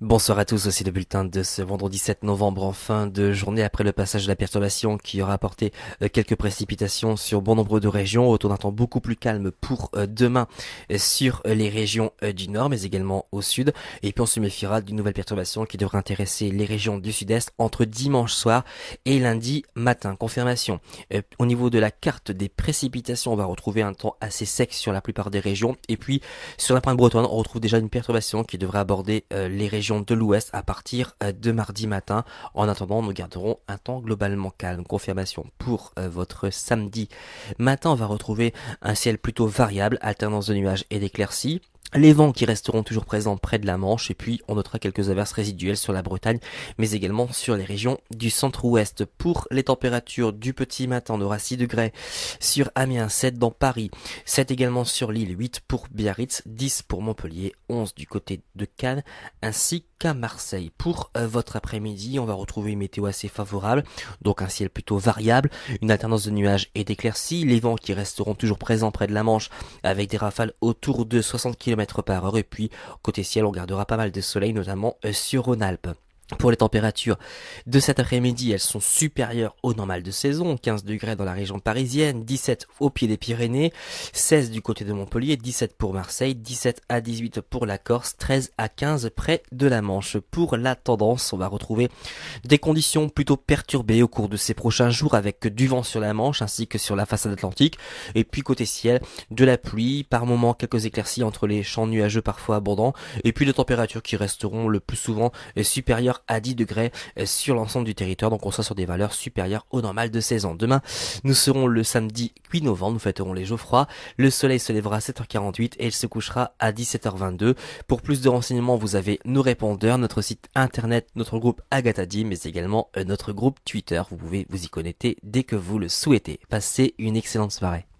Bonsoir à tous, aussi le bulletin de ce vendredi 7 novembre en fin de journée après le passage de la perturbation qui aura apporté euh, quelques précipitations sur bon nombre de régions, autour d'un temps beaucoup plus calme pour euh, demain euh, sur les régions du nord mais également au sud. Et puis on se méfiera d'une nouvelle perturbation qui devrait intéresser les régions du sud-est entre dimanche soir et lundi matin. Confirmation. Au niveau de la carte des précipitations, on va retrouver un temps assez sec sur la plupart des régions. Et puis sur la pointe bretonne, on retrouve déjà une perturbation qui devrait aborder les régions de l'ouest à partir euh, de mardi matin. En attendant, nous garderons un temps globalement calme. Confirmation pour euh, votre samedi matin. On va retrouver un ciel plutôt variable, alternance de nuages et d'éclaircies les vents qui resteront toujours présents près de la Manche et puis on notera quelques averses résiduelles sur la Bretagne mais également sur les régions du centre-ouest. Pour les températures du petit matin, on aura 6 degrés sur Amiens, 7 dans Paris, 7 également sur Lille, 8 pour Biarritz, 10 pour Montpellier, 11 du côté de Cannes ainsi qu'à Marseille. Pour euh, votre après-midi, on va retrouver une météo assez favorable, donc un ciel plutôt variable, une alternance de nuages et d'éclaircies, les vents qui resteront toujours présents près de la Manche avec des rafales autour de 60 km par heure et puis côté ciel on gardera pas mal de soleil notamment euh, sur Rhône-Alpes. Pour les températures de cet après-midi, elles sont supérieures au normal de saison, 15 degrés dans la région parisienne, 17 au pied des Pyrénées, 16 du côté de Montpellier, 17 pour Marseille, 17 à 18 pour la Corse, 13 à 15 près de la Manche. Pour la tendance, on va retrouver des conditions plutôt perturbées au cours de ces prochains jours avec du vent sur la Manche ainsi que sur la façade atlantique et puis côté ciel, de la pluie, par moments quelques éclaircies entre les champs nuageux parfois abondants et puis des températures qui resteront le plus souvent supérieures à 10 degrés euh, sur l'ensemble du territoire. Donc on sera sur des valeurs supérieures au normal de saison. Demain, nous serons le samedi 8 novembre, nous fêterons les jours froids Le soleil se lèvera à 7h48 et il se couchera à 17h22. Pour plus de renseignements, vous avez nos répondeurs, notre site internet, notre groupe Agatadi, mais également euh, notre groupe Twitter. Vous pouvez vous y connecter dès que vous le souhaitez. Passez une excellente soirée.